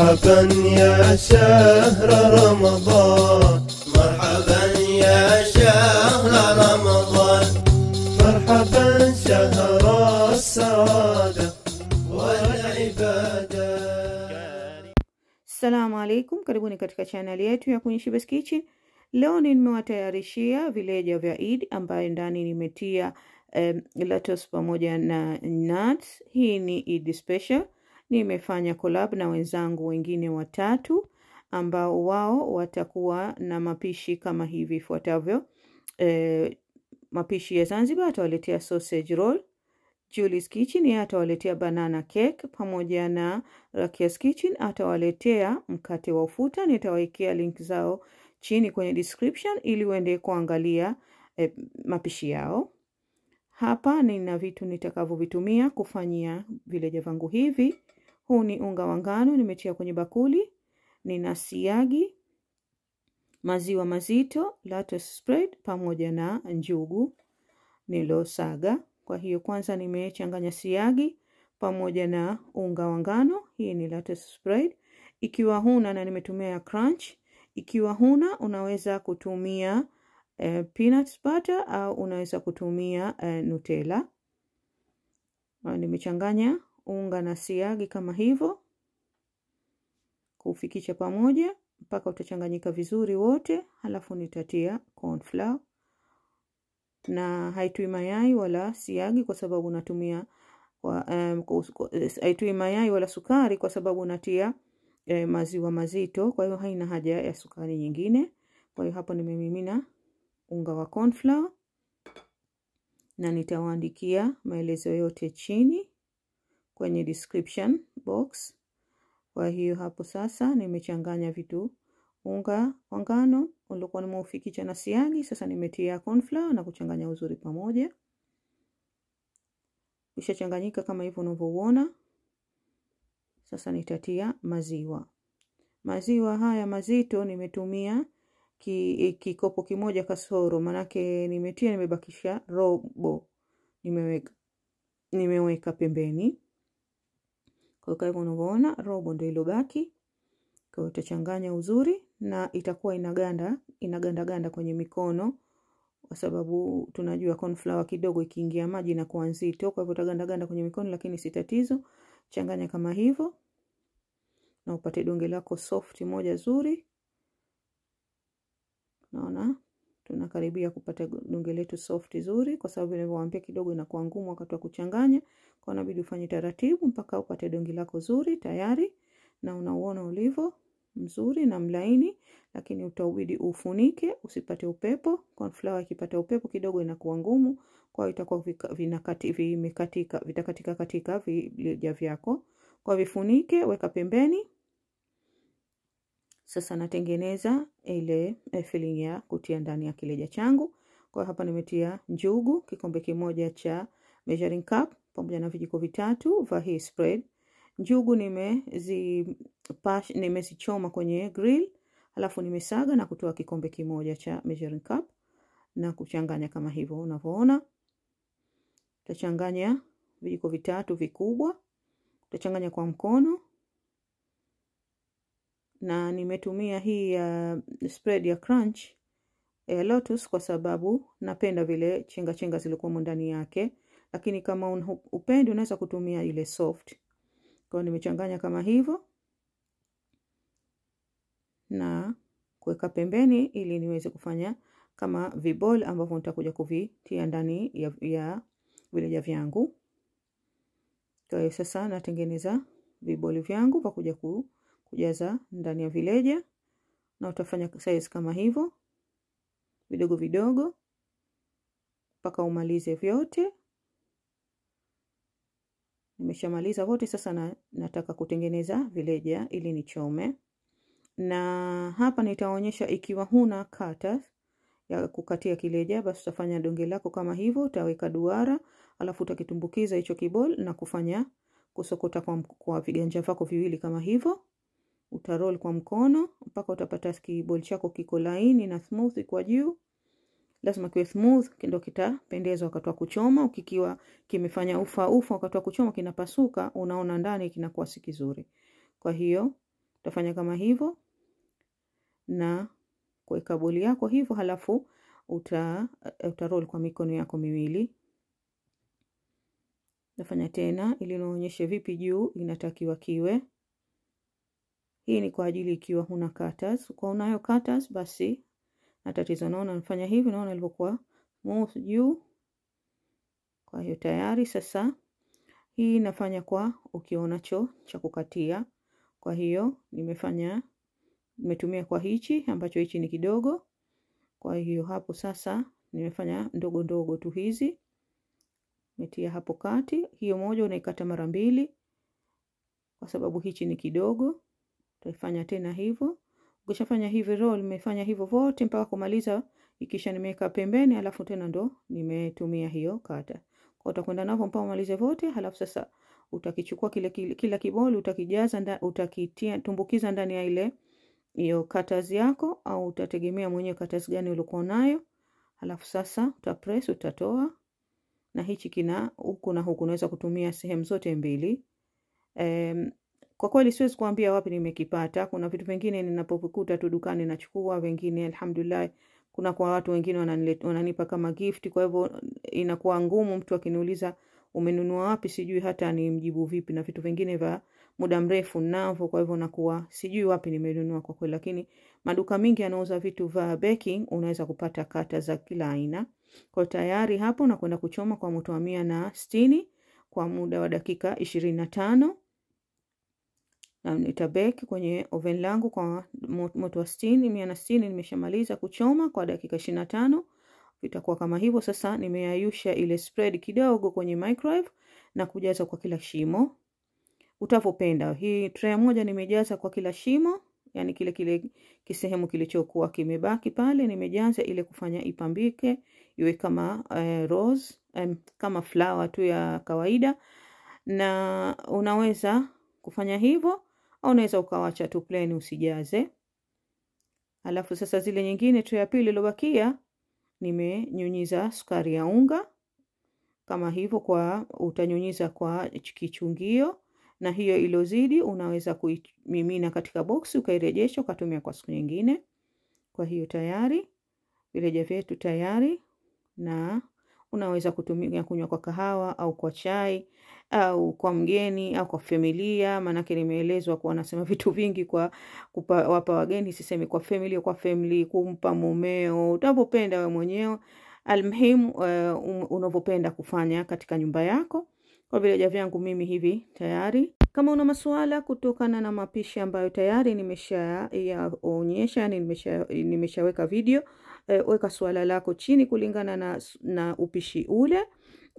مرحبا يا شهر رمضان مرحبا يا شهر رمضان مرحبا شهر السعادة والعبادة السلام عليكم karibuni katika chaneli yetu ya Kuishi Best Kitchen. Leo nimewatayarishia vileja vya Eid ambayo ndani nimetia um, lettuce pamoja na nuts. Hii ni Eid special nimefanya collab na wenzangu wengine watatu ambao wao watakuwa na mapishi kama hivi ifuatavyo. E, mapishi ya Zanzibar atawaletea sausage roll, Julie's Kitchen yeye atawaletea banana cake, pamoja na Rakia's Kitchen atawaletea mkate wa ufuta. Nitawawekea link zao chini kwenye description ili uende kuangalia e, mapishi yao. Hapa nina vitu nitakavyovitumia kufanyia vileja vangu hivi huu ni unga wa ngano nimetia kwenye bakuli, nina siagi, maziwa mazito, latte spread pamoja na njugu nilosaga. Kwa hiyo kwanza nimechanganya siagi pamoja na unga wa ngano. Hii ni latte spread. Ikiwa huna na nimetumia ya crunch. Ikiwa huna unaweza kutumia eh, peanut butter au unaweza kutumia eh, Nutella. Ah, nimechanganya unga na siagi kama hivyo, kufikisha pamoja mpaka utachanganyika vizuri wote, halafu nitatia flour. na haitui mayai wala siagi kwa sababu natumia kwa, um, haitui mayai wala sukari kwa sababu natia eh, maziwa mazito, kwa hiyo haina haja ya sukari nyingine. Kwa hiyo hapo nimemimina unga wa flour. na nitawaandikia maelezo yote chini kwenye description box. Kwa hiyo hapo sasa nimechanganya vitu unga wa ngano uliokuwa nimeufikicha na siagi, sasa nimetia cornflour na kuchanganya uzuri pamoja. Ushachanganyika kama hivyo unavyoona. Sasa nitatia maziwa. Maziwa haya mazito nimetumia ki, kikopo kimoja kasoro, manake nimetia nimebakisha robo, nimeweka nimeweka pembeni. Kwa hivyo unavyoona robo ndio ilobaki. Kwa hiyo utachanganya uzuri na itakuwa inaganda inaganda ganda kwenye mikono kwa sababu tunajua cornflower kidogo ikiingia maji inakuwa nzito, kwa hivyo utaganda ganda kwenye mikono, lakini si tatizo. Changanya kama hivyo na upate donge lako soft moja zuri. Naona tunakaribia kupata donge letu soft zuri, kwa sababu nilivyowaambia kidogo inakuwa ngumu wakati wa kuchanganya, kwa inabidi ufanye taratibu mpaka upate donge lako zuri tayari, na unauona ulivyo mzuri na mlaini, lakini utaubidi ufunike usipate upepo. Cornflower ikipata upepo kidogo inakuwa ngumu, kwa hiyo itakuwa vinakati vimekatika vitakatika katika vija vyako. Kwa vifunike, weka pembeni sasa natengeneza ile eh, filling ya kutia ndani ya kileja changu. Kwa hapa nimetia njugu kikombe kimoja cha measuring cup pamoja na vijiko vitatu vya hii spread. Njugu nimezipash nimezichoma kwenye grill, alafu nimesaga na kutoa kikombe kimoja cha measuring cup na kuchanganya kama hivyo unavyoona. Utachanganya vijiko vitatu vikubwa, utachanganya kwa mkono na nimetumia hii ya uh, spread ya crunch ya lotus kwa sababu napenda vile chinga chinga zilikuwa ndani yake lakini kama upendi unaweza kutumia ile soft kwa nimechanganya kama hivyo na kuweka pembeni ili niweze kufanya kama vibol ambavyo nitakuja kuvitia ndani ya, ya vileja vyangu kwa hiyo sasa natengeneza viboli vyangu vya kuja ku kujaza ndani ya vileja na utafanya size kama hivyo vidogo vidogo mpaka umalize vyote nimeshamaliza wote sasa na, nataka kutengeneza vileja ili nichome na hapa nitaonyesha ikiwa huna kata ya kukatia kileja basi utafanya donge lako kama hivyo utaweka duara alafu utakitumbukiza hicho kibol na kufanya kusokota kwa, kwa viganja vako viwili kama hivyo utaroll kwa mkono mpaka utapata skibol chako kiko laini na smooth kwa juu lazima kiwe smooth ndio kitapendeza wakati wa kuchoma ukikiwa kimefanya ufa ufa wakati wa kuchoma kinapasuka unaona ndani kinakuwa si kizuri kwa hiyo utafanya kama hivyo na kuweka boli yako hivyo halafu uta, utarol kwa mikono yako miwili nafanya tena ili nionyeshe vipi juu inatakiwa kiwe hii ni kwa ajili ikiwa huna cutters. Kwa unayo cutters basi na tatizo. Naona nafanya hivi, naona ilivyokuwa smooth juu. Kwa hiyo tayari sasa hii nafanya kwa cho cha kukatia. Kwa hiyo nimefanya nimetumia kwa hichi ambacho hichi ni kidogo. Kwa hiyo hapo sasa nimefanya ndogo ndogo tu hizi, metia hapo kati. Hiyo moja unaikata mara mbili, kwa sababu hichi ni kidogo. Tutaifanya tena hivyo. Ukishafanya hivi row, nimefanya hivyo vote mpaka kumaliza, ikisha nimeweka pembeni, alafu tena ndo nimetumia hiyo kata. Kwa utakwenda navyo mpaka umalize vote, halafu sasa utakichukua kile, kila, kila kiboli utakijaza nda, utakitia tumbukiza ndani ya ile hiyo katazi yako, au utategemea mwenyewe katazi gani ulikuwa nayo. Halafu sasa uta press utatoa, na hichi kina huku na huku, unaweza kutumia sehemu zote mbili. Um, kwa kweli siwezi kuambia wapi nimekipata. Kuna vitu vingine ninapovikuta tu dukani nachukua, vingine alhamdulillah, kuna kwa watu wengine wananipa kama gift. Kwa hivyo inakuwa ngumu mtu akiniuliza umenunua wapi, sijui hata ni mjibu vipi, na vitu vingine vya muda mrefu navyo, kwa hivyo nakuwa sijui wapi nimenunua kwa kweli. Lakini maduka mingi yanauza vitu vya baking, unaweza kupata kata za kila aina. Kwa tayari hapo nakwenda kuchoma kwa moto wa mia na sitini kwa muda wa dakika ishirini na tano na nitabeki kwenye oven langu kwa moto wa 60 160. Nimeshamaliza kuchoma kwa dakika 25, itakuwa kama hivyo. Sasa nimeyayusha ile spread kidogo kwenye microwave na kujaza kwa kila shimo utavopenda. Hii tray moja nimejaza kwa kila shimo, yani kile kile kisehemu kilichokuwa kimebaki pale nimejaza ile kufanya ipambike iwe kama uh, rose um, kama flower tu ya kawaida, na unaweza kufanya hivyo au unaweza ukawacha tu plain usijaze alafu sasa zile nyingine tu ya pili iliyobakia nimenyunyiza sukari ya unga kama hivyo kwa utanyunyiza kwa kichungio na hiyo ilozidi unaweza kuimimina katika boksi ukairejesha ukatumia kwa siku nyingine kwa hiyo tayari vireja vyetu tayari na unaweza kutumia kunywa kwa kahawa au kwa chai au kwa mgeni au kwa familia, maanake nimeelezwa kuwa nasema vitu vingi kwa kupa, wageni. Sisemi kwa familia, kwa family, kumpa mumeo, unavyopenda wewe mwenyewe, almuhimu uh, unavyopenda kufanya katika nyumba yako. Kwa vile yangu mimi hivi tayari. Kama una masuala kutokana na mapishi ambayo tayari nimeshayaonyesha, yani nimeshaweka video Eh, weka suala lako chini kulingana na, na upishi ule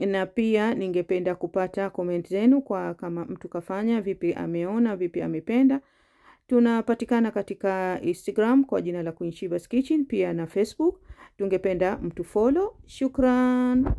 na pia ningependa kupata comment zenu kwa kama mtu kafanya vipi, ameona vipi, amependa. Tunapatikana katika Instagram kwa jina la Queen Sheba's Kitchen, pia na Facebook. Tungependa mtu follow. Shukran.